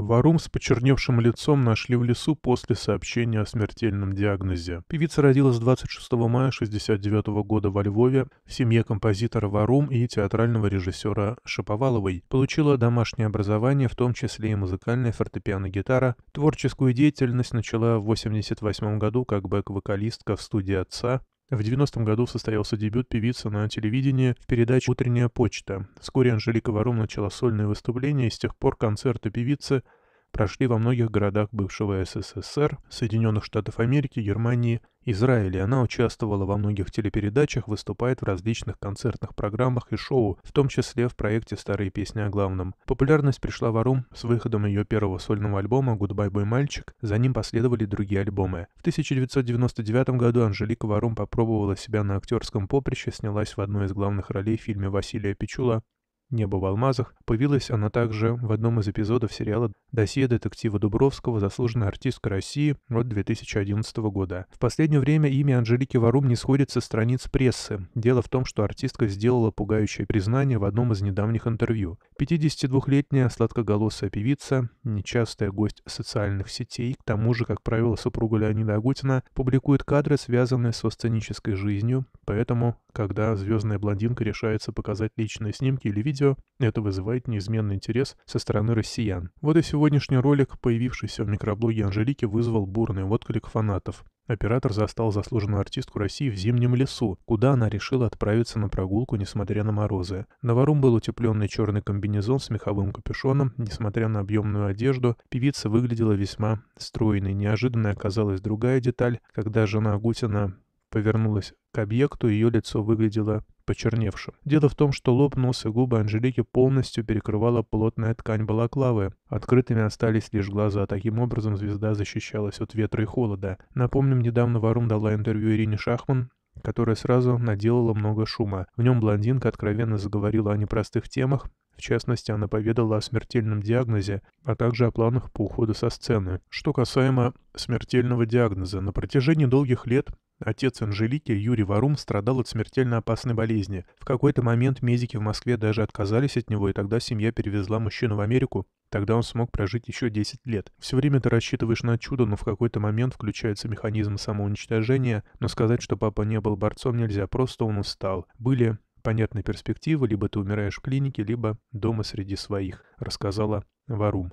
Варум с почерневшим лицом нашли в лесу после сообщения о смертельном диагнозе. Певица родилась 26 мая 1969 года во Львове в семье композитора Варум и театрального режиссера Шаповаловой. Получила домашнее образование, в том числе и музыкальное фортепиано-гитара. Творческую деятельность начала в 1988 году как бэк-вокалистка в студии отца в 90-м году состоялся дебют певицы на телевидении в передаче «Утренняя почта». Вскоре Анжелика Варум начала сольные выступления, и с тех пор концерты певицы прошли во многих городах бывшего СССР, Соединенных Штатов Америки, Германии, Израиля. Она участвовала во многих телепередачах, выступает в различных концертных программах и шоу, в том числе в проекте «Старые песни о главном». Популярность пришла в Арум с выходом ее первого сольного альбома «Гудбай, бой, мальчик». За ним последовали другие альбомы. В 1999 году Анжелика Варум попробовала себя на актерском поприще, снялась в одной из главных ролей в фильме Василия Пичула «Небо в алмазах» появилась она также в одном из эпизодов сериала «Досье детектива Дубровского. Заслуженная артистка России» от 2011 года. В последнее время имя Анжелики Варум не сходит со страниц прессы. Дело в том, что артистка сделала пугающее признание в одном из недавних интервью. 52-летняя сладкоголосая певица, нечастая гость социальных сетей, к тому же, как правило, супруга Леонида Агутина, публикует кадры, связанные со сценической жизнью, поэтому, когда звездная блондинка решается показать личные снимки или видео, видео, это вызывает неизменный интерес со стороны россиян. Вот и сегодняшний ролик, появившийся в микроблоге Анжелики, вызвал бурный отклик фанатов. Оператор застал заслуженную артистку России в зимнем лесу, куда она решила отправиться на прогулку, несмотря на морозы. На ворум был утепленный черный комбинезон с меховым капюшоном. Несмотря на объемную одежду, певица выглядела весьма стройной. Неожиданной оказалась другая деталь, когда жена Агутина повернулась к объекту ее лицо выглядело почерневшим. Дело в том, что лоб, нос и губы Анжелики полностью перекрывала плотная ткань балаклавы. Открытыми остались лишь глаза, таким образом звезда защищалась от ветра и холода. Напомним, недавно Варум дала интервью Ирине Шахман, которая сразу наделала много шума. В нем блондинка откровенно заговорила о непростых темах, в частности, она поведала о смертельном диагнозе, а также о планах по уходу со сцены. Что касаемо смертельного диагноза, на протяжении долгих лет Отец Анжелики, Юрий Варум, страдал от смертельно опасной болезни. В какой-то момент медики в Москве даже отказались от него, и тогда семья перевезла мужчину в Америку. Тогда он смог прожить еще 10 лет. Все время ты рассчитываешь на чудо, но в какой-то момент включается механизм самоуничтожения, но сказать, что папа не был борцом нельзя, просто он устал. Были понятные перспективы, либо ты умираешь в клинике, либо дома среди своих, рассказала Варум.